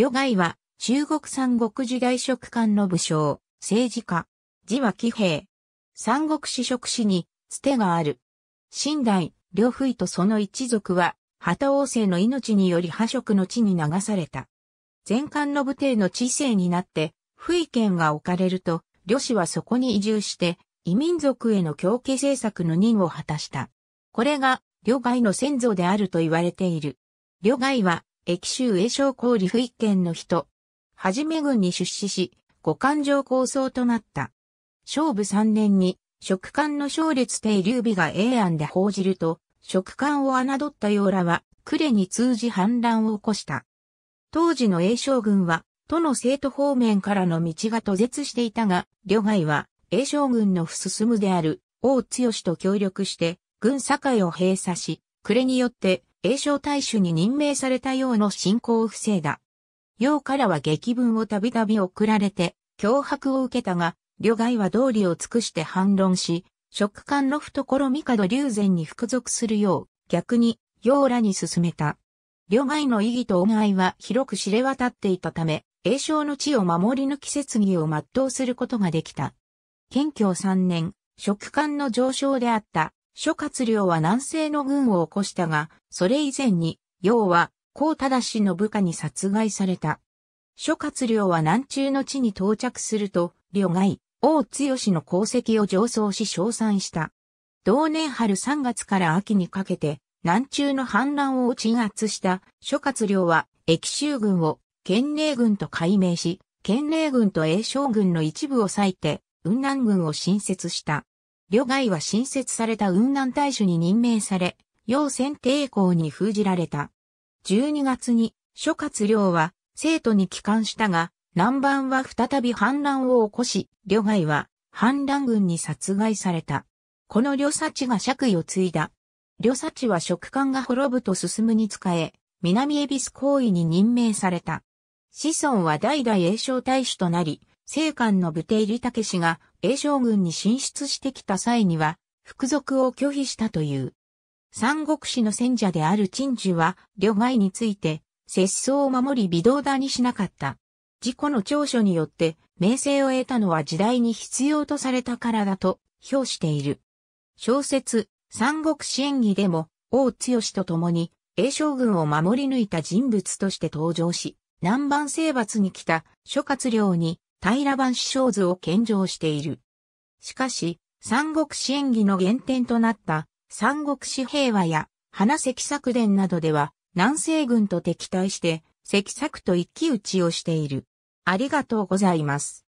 旅外は、中国三国時代食官の武将、政治家、字は騎兵。三国史職史に、つてがある。新代、両夫とその一族は、旗王政の命により破食の地に流された。前漢の武帝の知性になって、不意権が置かれると、呂氏はそこに移住して、異民族への強気政策の任を果たした。これが、呂外の先祖であると言われている。呂外は、駅州栄商高理不一県の人。はじめ軍に出資し、五官上構想となった。勝負三年に、食官の勝列帝劉備が永安で報じると、食官を侮った洋らは、呉に通じ反乱を起こした。当時の栄商軍は、都の生徒方面からの道が途絶していたが、旅外は、栄商軍の不進むである、王強と協力して、軍境を閉鎖し、暮れによって、栄翔大使に任命されたようの信仰を防いだ。楊からは劇文をたびたび送られて、脅迫を受けたが、旅外は道理を尽くして反論し、食官の懐帝龍禅に服属するよう、逆に、楊らに進めた。旅外の意義と恩愛は広く知れ渡っていたため、栄翔の地を守り抜き説義を全うすることができた。謙虚3年、食官の上昇であった諸葛亮は南西の軍を起こしたが、それ以前に、要は、高忠の部下に殺害された。諸葛亮は南中の地に到着すると、両外、王強の功績を上奏し称賛した。同年春3月から秋にかけて、南中の反乱を鎮圧した諸葛亮は、益州軍を、県令軍と改名し、県令軍と栄将軍の一部を割いて、雲南軍を新設した。旅外は新設された雲南大使に任命され、要選帝公に封じられた。12月に諸葛亮は生徒に帰還したが、南蛮は再び反乱を起こし、旅外は反乱軍に殺害された。この旅幸が爵位を継いだ。旅幸は食官が滅ぶと進むに仕え、南恵比寿行為に任命された。子孫は代々栄昌大使となり、西官の武帝李武が英将軍に進出してきた際には、服属を拒否したという。三国志の戦者である陳寿は、旅外について、節操を守り微動だにしなかった。自己の長所によって、名声を得たのは時代に必要とされたからだと、評している。小説、三国志演義でも、王強と共に、英将軍を守り抜いた人物として登場し、南蛮征伐に来た諸葛亮に平版師匠図を献上している。しかし、三国志演義の原点となった三国志平和や花関作伝などでは南西軍と敵対して関作と一騎打ちをしている。ありがとうございます。